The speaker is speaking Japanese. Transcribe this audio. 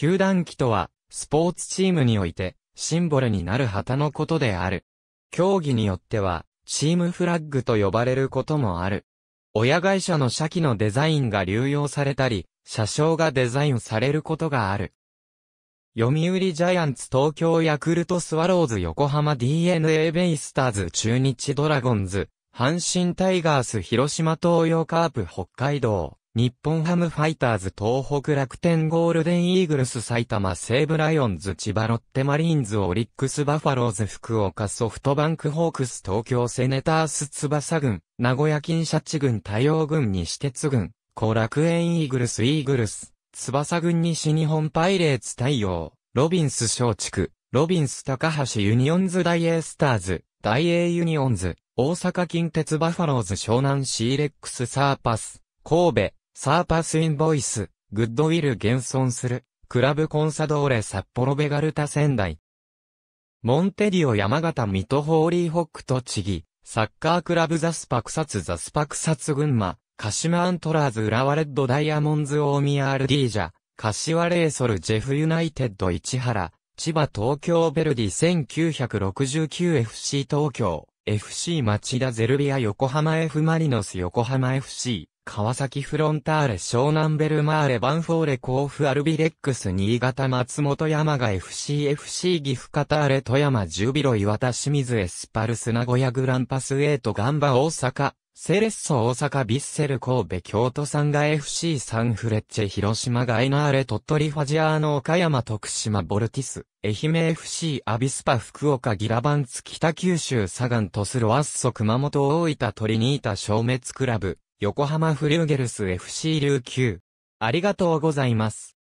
球団旗とは、スポーツチームにおいて、シンボルになる旗のことである。競技によっては、チームフラッグと呼ばれることもある。親会社の社旗のデザインが流用されたり、車掌がデザインされることがある。読売ジャイアンツ東京ヤクルトスワローズ横浜 DNA ベイスターズ中日ドラゴンズ、阪神タイガース広島東洋カープ北海道。日本ハムファイターズ東北楽天ゴールデンイーグルス埼玉西武ライオンズ千葉ロッテマリーンズオリックスバファローズ福岡ソフトバンクホークス東京セネタース翼軍名古屋金シャチ軍太陽軍西鉄軍後楽園イーグルスイーグルス翼軍西日本パイレーツ太陽ロビンス松竹ロビンス高橋ユニオンズ大ースターズ大英ユニオンズ大阪近鉄バファローズ湘南シーレックスサーパス神戸サーパスインボイス、グッドウィル現存する、クラブコンサドーレ札幌ベガルタ仙台。モンテディオ山形ミトホーリーホックチギ、サッカークラブザスパクサツザスパクサツ群馬、カシマアントラーズ浦和レッドダイヤモンズ大宮アルディージャ、柏レイソルジェフユナイテッド市原、千葉東京ベルディ 1969FC 東京、FC 町田ゼルビア横浜 F マリノス横浜 FC、川崎フロンターレ湘南ベルマーレバンフォーレ甲府アルビレックス新潟松本山が FCFC 岐阜カターレ富山ジュビロ岩田清水エスパルス名古屋グランパスエイトガンバ大阪セレッソ大阪ビッセル神戸京都産が FC サンフレッチェ広島ガイナーレ鳥取ファジアーノ岡山徳島ボルティス愛媛 FC アビスパ福岡ギラバンツ北九州サガントスロアッソ熊本大分トリニータ消滅クラブ横浜フリューゲルス FC 琉球。ありがとうございます。